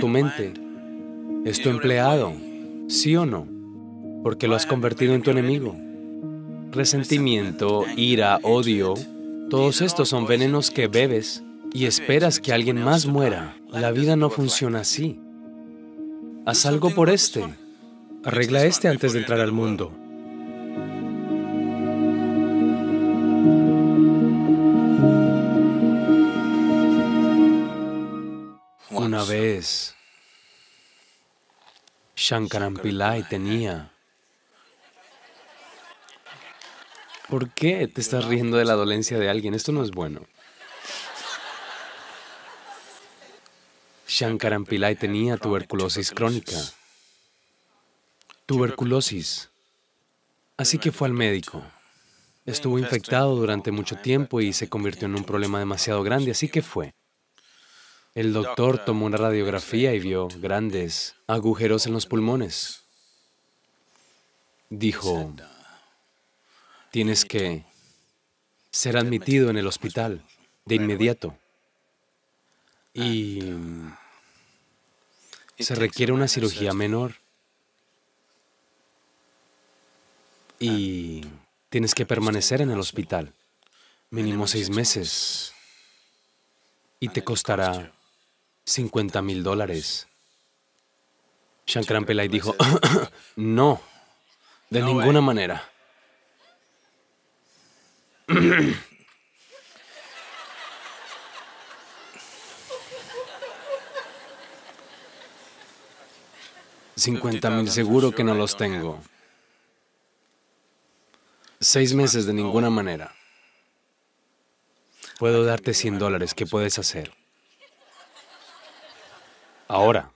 Tu mente es tu empleado, sí o no, porque lo has convertido en tu enemigo. Resentimiento, ira, odio, todos estos son venenos que bebes y esperas que alguien más muera. La vida no funciona así. Haz algo por este. Arregla este antes de entrar al mundo. Shankaran Pillai tenía. ¿Por qué te estás riendo de la dolencia de alguien? Esto no es bueno. Shankaran Pillai tenía tuberculosis crónica. Tuberculosis. Así que fue al médico. Estuvo infectado durante mucho tiempo y se convirtió en un problema demasiado grande, así que fue. El doctor tomó una radiografía y vio grandes agujeros en los pulmones. Dijo, tienes que ser admitido en el hospital de inmediato. Y se requiere una cirugía menor. Y tienes que permanecer en el hospital mínimo seis meses. Y te costará 50 mil dólares. Shankran Pillai dijo, no, de ninguna manera. Cincuenta mil seguro que no los tengo. Seis meses de ninguna manera. Puedo darte 100 dólares, ¿qué puedes hacer? ahora.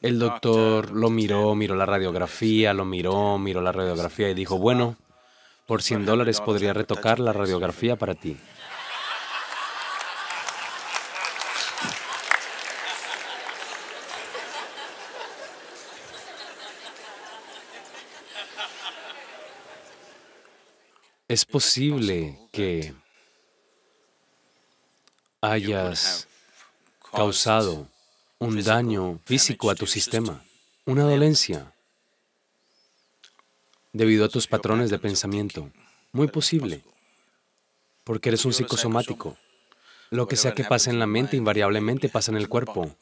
El doctor lo miró, miró la radiografía, lo miró, miró la radiografía y dijo, bueno, por 100 dólares podría retocar la radiografía para ti. Es posible que hayas causado un daño físico a tu sistema, una dolencia, debido a tus patrones de pensamiento. Muy posible, porque eres un psicosomático. Lo que sea que pase en la mente invariablemente pasa en el cuerpo.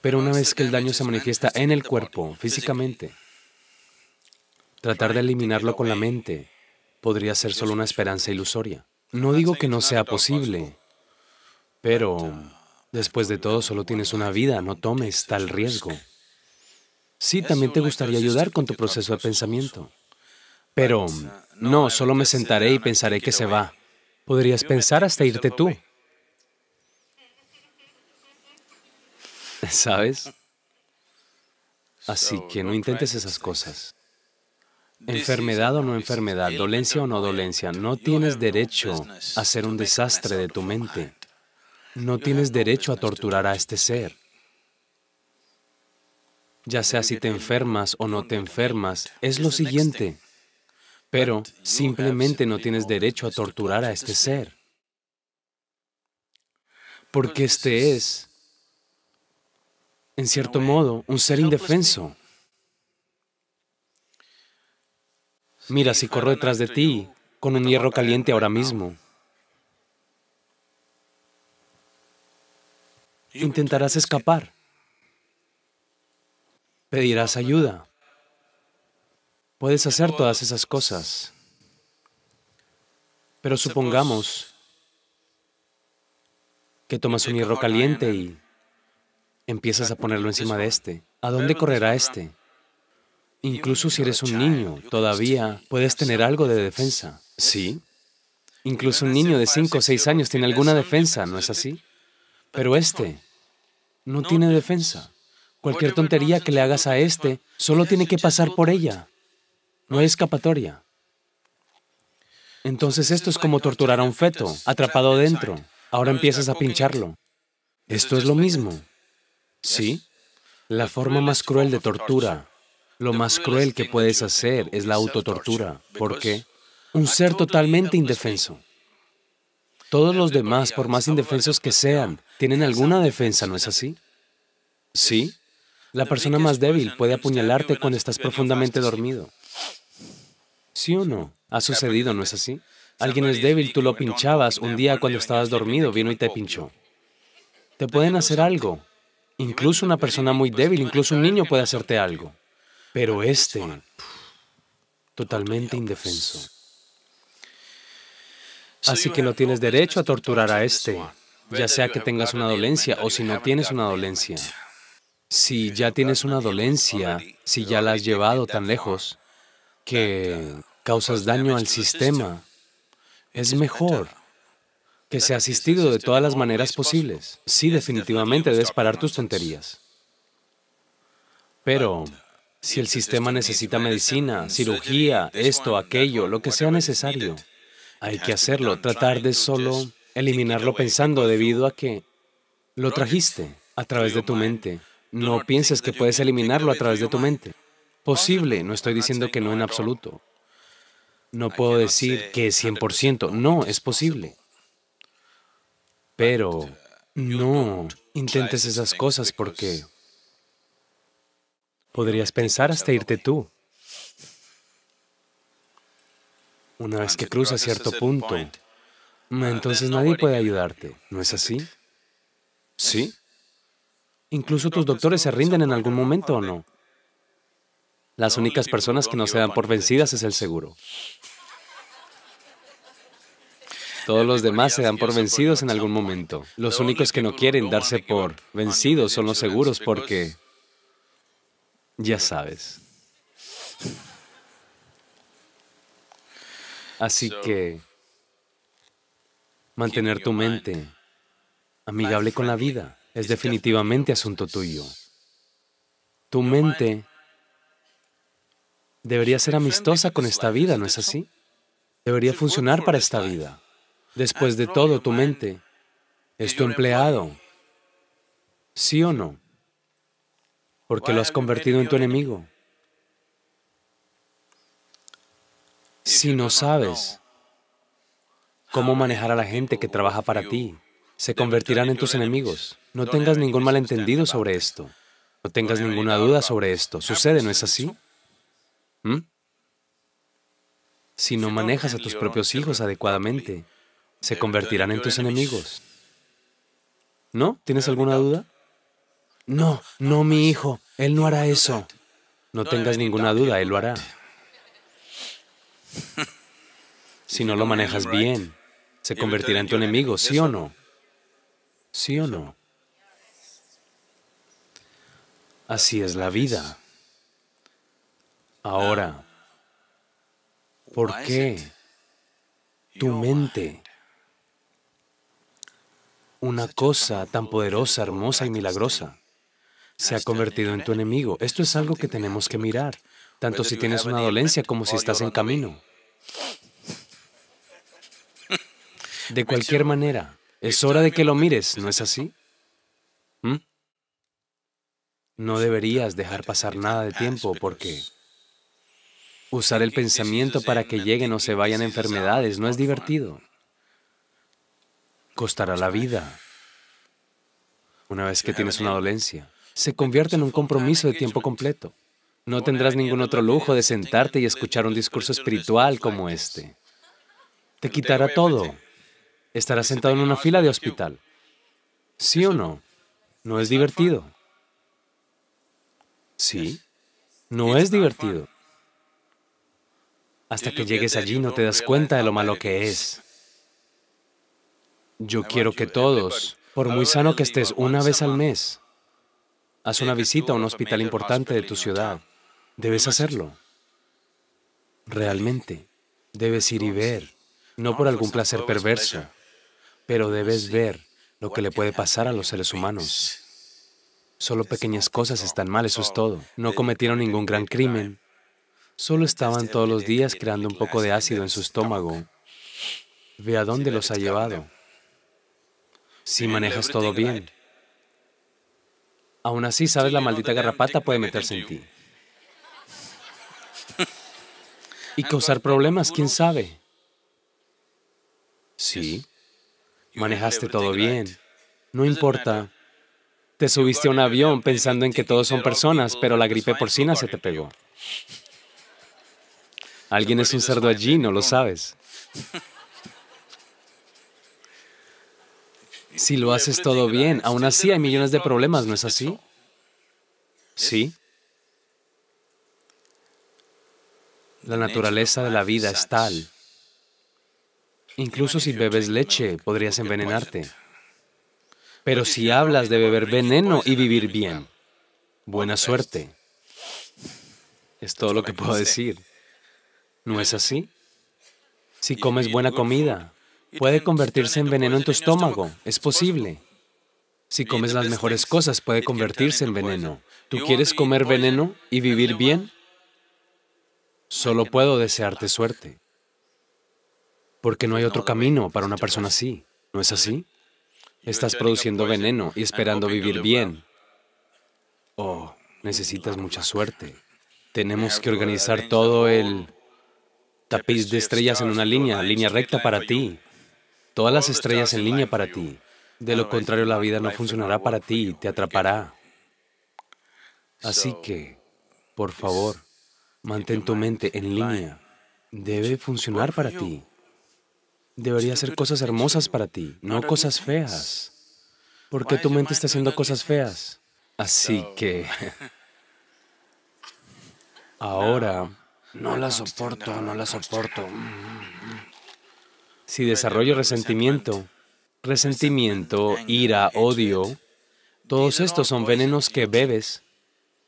Pero una vez que el daño se manifiesta en el cuerpo, físicamente, tratar de eliminarlo con la mente podría ser solo una esperanza ilusoria. No digo que no sea posible, pero después de todo solo tienes una vida, no tomes tal riesgo. Sí, también te gustaría ayudar con tu proceso de pensamiento. Pero no, solo me sentaré y pensaré que se va. Podrías pensar hasta irte tú. ¿Sabes? Así que no intentes esas cosas. Enfermedad o no enfermedad, dolencia o no dolencia, no tienes derecho a ser un desastre de tu mente. No tienes derecho a torturar a este ser. Ya sea si te enfermas o no te enfermas, es lo siguiente. Pero simplemente no tienes derecho a torturar a este ser. Porque este es, en cierto modo, un ser indefenso. Mira, si corro detrás de ti con un hierro caliente ahora mismo, Intentarás escapar. Pedirás ayuda. Puedes hacer todas esas cosas. Pero supongamos que tomas un hierro caliente y empiezas a ponerlo encima de este. ¿A dónde correrá este? Incluso si eres un niño, todavía puedes tener algo de defensa. ¿Sí? Incluso un niño de cinco o seis años tiene alguna defensa, ¿no es así? Pero este no tiene defensa. Cualquier tontería que le hagas a este, solo tiene que pasar por ella. No hay escapatoria. Entonces esto es como torturar a un feto, atrapado dentro. Ahora empiezas a pincharlo. Esto es lo mismo. ¿Sí? La forma más cruel de tortura, lo más cruel que puedes hacer es la autotortura. ¿Por qué? Un ser totalmente indefenso. Todos los demás, por más indefensos que sean, tienen alguna defensa, ¿no es así? Sí. La persona más débil puede apuñalarte cuando estás profundamente dormido. ¿Sí o no? Ha sucedido, ¿no es así? Alguien es débil, tú lo pinchabas un día cuando estabas dormido, vino y te pinchó. Te pueden hacer algo. Incluso una persona muy débil, incluso un niño puede hacerte algo. Pero este, totalmente pues, indefenso. Así que no tienes derecho a torturar a este, ya sea que tengas una dolencia o si no tienes una dolencia. Si ya tienes una dolencia, si ya la has llevado tan lejos, que causas daño al sistema, es mejor que sea asistido de todas las maneras posibles. Sí, definitivamente debes parar tus tonterías. Pero si el sistema necesita medicina, cirugía, esto, aquello, lo que sea necesario, hay que hacerlo, tratar de solo eliminarlo pensando pues debido a que lo trajiste a través de tu mente. No pienses que puedes eliminarlo a través de tu mente. Posible, no estoy diciendo que no en absoluto. No puedo decir que 100%, no, es posible. Pero no intentes esas cosas porque podrías pensar hasta irte tú. Una vez que cruza cierto punto, mm, uh, entonces nadie puede ayudarte, ¿no es así? ¿Sí? Incluso tus doctores se rinden en algún momento o no. Las únicas personas que no se dan por vencidas es el seguro. Todos los demás se dan por vencidos en algún momento. Los únicos que no quieren darse por vencidos son los seguros porque, ya sabes. Así que mantener tu mente amigable con la vida es definitivamente asunto tuyo. Tu mente debería ser amistosa con esta vida, ¿no es así? Debería funcionar para esta vida. Después de todo, tu mente es tu empleado. ¿Sí o no? Porque lo has convertido en tu enemigo. si no sabes cómo manejar a la gente que trabaja para ti, se convertirán en tus enemigos. No tengas ningún malentendido sobre esto. No tengas ninguna duda sobre esto. Sucede, ¿no es así? ¿Mm? Si no manejas a tus propios hijos adecuadamente, se convertirán en tus enemigos. ¿No? ¿Tienes alguna duda? No, no mi hijo, él no hará eso. No tengas ninguna duda, él lo hará. Si no lo manejas bien, se convertirá en tu enemigo, ¿sí o no? ¿Sí o no? Así es la vida. Ahora, ¿por qué tu mente, una cosa tan poderosa, hermosa y milagrosa, se ha convertido en tu enemigo? Esto es algo que tenemos que mirar tanto si tienes una dolencia como si estás en camino. De cualquier manera, es hora de que lo mires, ¿no es así? ¿Mm? No pues, deberías dejar pasar nada de ah, tiempo porque usar el pensamiento para que lleguen o se vayan enfermedades no es divertido. Costará la vida una vez que tienes una dolencia. Se convierte en un compromiso de tiempo completo. No tendrás ningún otro lujo de sentarte y escuchar un discurso espiritual como este. Te quitará todo. Estarás sentado en una fila de hospital. ¿Sí o no? No es divertido. ¿Sí? No es divertido. Hasta que llegues allí no te das cuenta de lo malo que es. Yo quiero que todos, por muy sano que estés una vez al mes, haz una visita a un hospital importante de tu ciudad. Debes hacerlo. Realmente. Debes ir y ver, no por algún pues, placer perverso, pero debes ver lo que le puede pasar a los seres humanos. Solo pequeñas cosas están mal, eso es todo. No cometieron ningún gran crimen. Solo este estaban todos los días creando un poco de ácido en su estómago. Ve a dónde los ha llevado. Si manejas todo bien. Aún así, sabes, la maldita garrapata puede meterse en ti. y causar problemas, quién sabe. Sí, manejaste todo bien, no importa. Te subiste a un avión pensando en que todos son personas, pero la gripe porcina se te pegó. Alguien es un cerdo allí, no lo sabes. Si lo haces todo bien, aún así hay millones de problemas, ¿no es así? Sí. La naturaleza de la vida es tal. Incluso si bebes leche, podrías envenenarte. Pero si hablas de beber veneno y vivir bien, buena suerte. Es todo lo que puedo decir. ¿No es así? Si comes buena comida, puede convertirse en veneno en tu estómago. Es posible. Si comes las mejores cosas, puede convertirse en veneno. ¿Tú quieres comer veneno y vivir bien? Solo puedo desearte suerte, porque no hay otro camino para una persona así, ¿no es así? Estás produciendo veneno y esperando vivir bien. Oh, necesitas mucha suerte. Tenemos que organizar todo el tapiz de estrellas en una línea, línea recta para ti. Todas las estrellas en línea ah, para ti. De lo contrario, la vida no funcionará para ti y te atrapará. Así que, por favor, Mantén tu mente en línea. Debe funcionar para ti. Debería hacer cosas hermosas para ti, no cosas feas. ¿Por qué tu mente está haciendo cosas feas? Así que... Ahora... No la soporto, no la soporto. Si desarrollo resentimiento, resentimiento, ira, odio, todos estos son venenos que bebes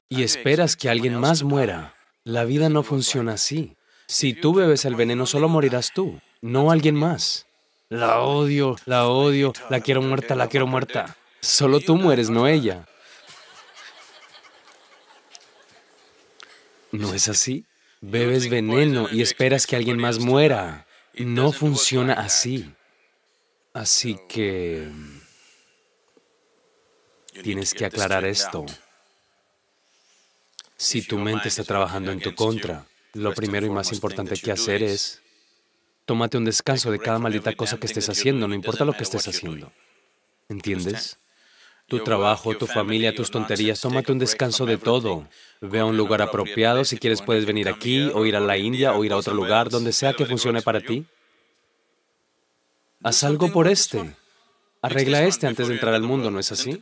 y esperas que alguien más muera. La vida no funciona así. Si tú bebes el veneno, solo morirás tú, no alguien más. La odio, la odio, la quiero muerta, la quiero muerta. Solo tú mueres, no ella. ¿No es así? Bebes veneno y esperas que alguien más muera. No funciona así. Así que... Tienes que aclarar esto. Si tu mente está trabajando en tu contra, lo primero y más importante que hacer es tómate un descanso de cada maldita cosa que estés haciendo, no importa lo que estés haciendo. ¿Entiendes? Tu trabajo, tu familia, tus tonterías, tómate un descanso de todo. Ve a un lugar apropiado, si quieres puedes venir aquí o ir a la India o ir a otro lugar, donde sea que funcione para ti. Haz algo por este. Arregla este antes de entrar al mundo, ¿no es así?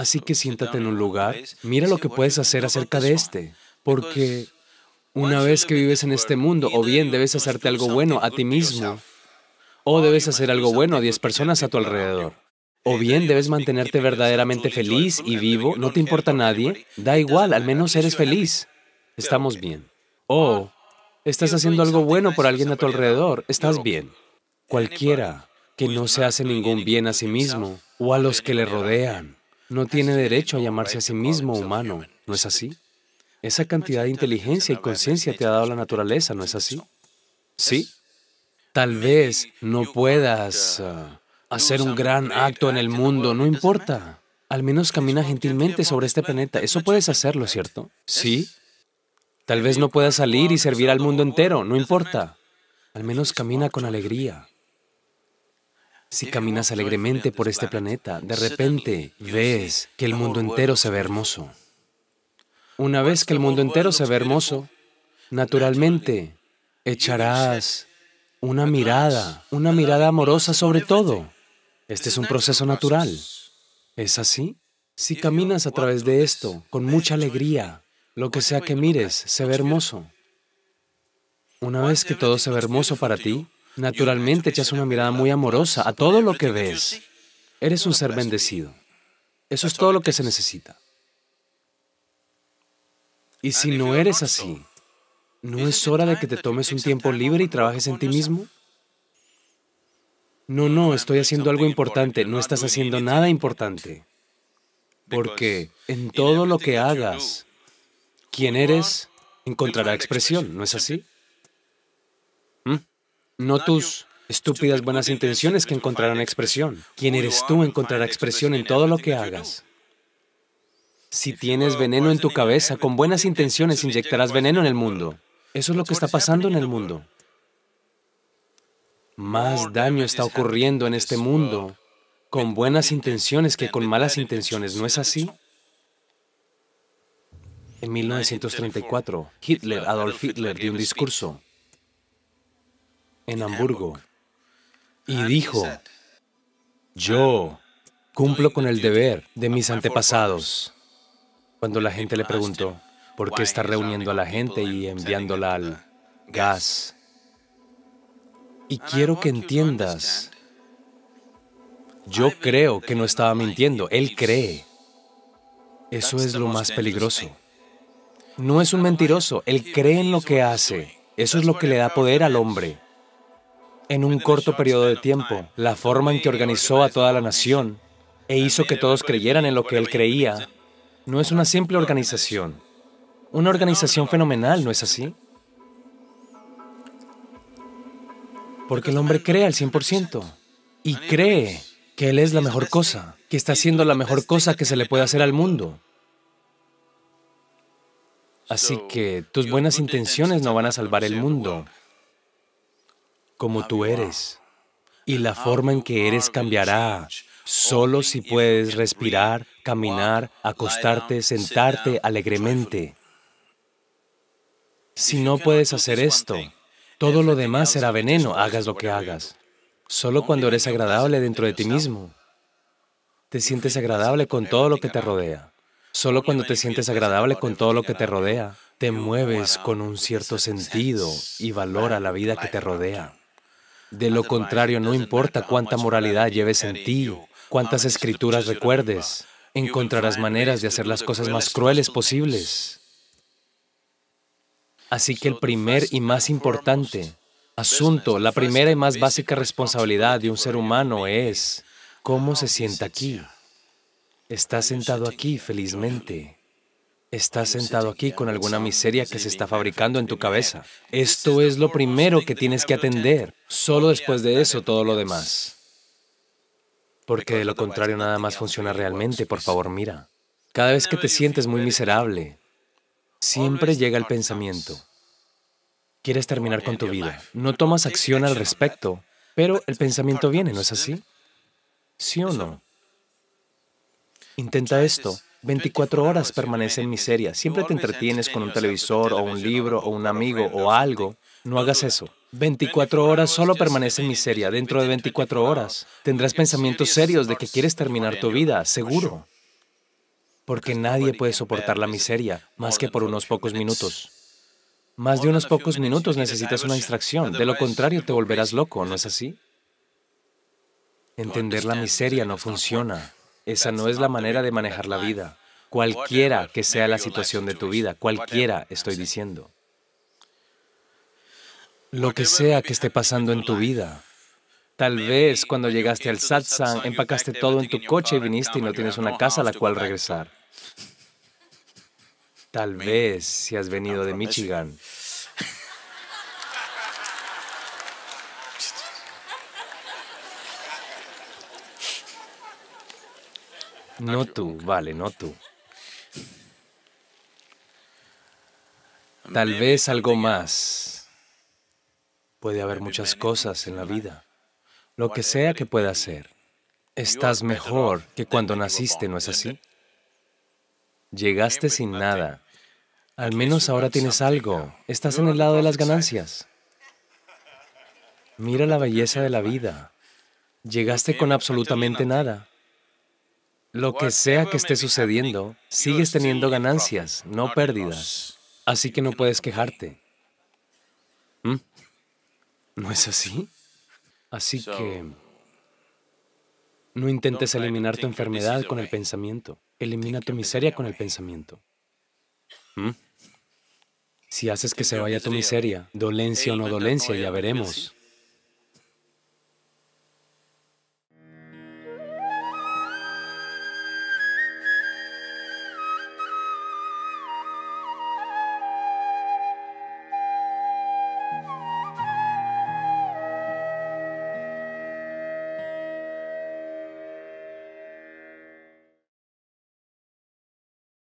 Así que siéntate en un lugar, mira lo que puedes hacer acerca de este, porque una vez que vives en este mundo, o bien debes hacerte algo bueno a ti mismo, o debes hacer algo bueno a diez personas a tu alrededor. O bien debes mantenerte verdaderamente feliz y vivo, no te importa nadie, da igual, al menos eres feliz. Estamos bien. O estás haciendo algo bueno por alguien a tu alrededor, estás bien. Cualquiera que no se hace ningún bien a sí mismo o a los que le rodean no tiene derecho a llamarse a sí mismo humano, ¿no es así? Esa cantidad de inteligencia y conciencia te ha dado la naturaleza, ¿no es así? Sí. Tal vez no puedas ah, hacer un gran acto en el mundo, no importa. Al menos camina gentilmente sobre este planeta. Eso puedes hacerlo, ¿cierto? Sí. Tal vez no puedas salir y servir al mundo entero, no importa. Al menos camina con alegría. Si caminas alegremente por este planeta, de repente ves que el mundo entero se ve hermoso. Una vez que el mundo entero se ve hermoso, naturalmente echarás una mirada, una mirada amorosa sobre todo. Este es un proceso natural. ¿Es así? Si caminas a través de esto con mucha alegría, lo que sea que mires se ve hermoso. Una vez que todo se ve hermoso para ti, Naturalmente echas una mirada muy amorosa a todo lo que ves. Eres un ser bendecido. Eso es todo lo que se necesita. Y si no eres así, ¿no es hora de que te tomes un tiempo libre y trabajes en ti mismo? No, no, estoy haciendo algo importante, no estás haciendo nada importante. Porque en todo lo que hagas, quien eres encontrará expresión, ¿no es así? ¿Mm? no tus estúpidas buenas intenciones que encontrarán expresión. ¿Quién eres tú encontrará expresión en todo lo que hagas. Si tienes veneno en tu cabeza, con buenas intenciones inyectarás veneno en el mundo. Eso es lo que está pasando en el mundo. Más daño está ocurriendo en este mundo con buenas intenciones que con malas intenciones, ¿no es así? En 1934, Hitler, Adolf Hitler, dio un discurso en Hamburgo y dijo, yo cumplo con el deber de mis antepasados. Cuando la gente le preguntó, ¿por qué está reuniendo a la gente y enviándola al gas? Y quiero que entiendas, yo creo que no estaba mintiendo, él cree. Eso es lo más peligroso. No es un mentiroso, él cree en lo que hace. Eso es lo que le da poder al hombre en un corto periodo de tiempo, la forma en que organizó a toda la nación e hizo que todos creyeran en lo que él creía, no es una simple organización. Una organización fenomenal, ¿no es así? Porque el hombre cree al 100% y cree que él es la mejor cosa, que está haciendo la mejor cosa que se le puede hacer al mundo. Así que tus buenas intenciones no van a salvar el mundo como ah, tú eres. Y la ah, forma en que eres cambiará solo si puedes respirar, caminar, acostarte, sentarte alegremente. Si no puedes hacer esto, todo lo demás será veneno, hagas lo que hagas. Solo cuando eres agradable dentro de ti mismo, te sientes agradable con todo lo que te rodea. Solo cuando te sientes agradable con todo lo que te rodea, te mueves con un cierto sentido y valor a la vida que te rodea. De lo contrario, no importa cuánta moralidad lleves en ti, cuántas escrituras recuerdes, encontrarás maneras de hacer las cosas más crueles posibles. Así que el primer y más importante asunto, la primera y más básica responsabilidad de un ser humano es cómo se sienta aquí. Está sentado aquí felizmente. Estás sentado aquí con alguna miseria que se está fabricando en tu cabeza. Esto es lo primero que tienes que atender. Solo después de eso todo lo demás. Porque de lo contrario nada más funciona realmente. Por favor, mira. Cada vez que te sientes muy miserable, siempre llega el pensamiento. Quieres terminar con tu vida. No tomas acción al respecto, pero el pensamiento viene, ¿no es así? ¿Sí o no? Intenta esto. 24 horas permanece en miseria. Siempre te entretienes con un televisor o un libro o un amigo o algo. No hagas eso. 24 horas solo permanece en miseria. Dentro de 24 horas tendrás pensamientos serios de que quieres terminar tu vida, seguro. Porque nadie puede soportar la miseria más que por unos pocos minutos. Más de unos pocos minutos necesitas una distracción, de lo contrario te volverás loco, ¿no es así? Entender la miseria no funciona. Esa no es la manera de manejar la vida. Cualquiera que sea la situación de tu vida, cualquiera estoy diciendo. Lo que sea que esté pasando en tu vida, Tal vez cuando llegaste al satsang empacaste todo en tu coche y viniste y no tienes una casa a la cual regresar. Tal vez si has venido de Michigan No tú, vale, no tú. Tal vez algo más. Puede haber muchas cosas en la vida. Lo que sea que pueda ser. Estás mejor que cuando naciste, ¿no es así? Llegaste sin pues, nada. Al menos ahora tienes algo. Estás en el lado de las ganancias. Mira la belleza de la vida. Llegaste con pues, absolutamente nada. Lo que sea que esté sucediendo, sigues teniendo ganancias, no pérdidas. Así que no puedes quejarte. ¿Mm? ¿No es así? Así que no intentes eliminar tu enfermedad con el pensamiento. Elimina tu miseria con el pensamiento. ¿Mm? Si haces que se vaya tu miseria, dolencia o no dolencia, ya veremos.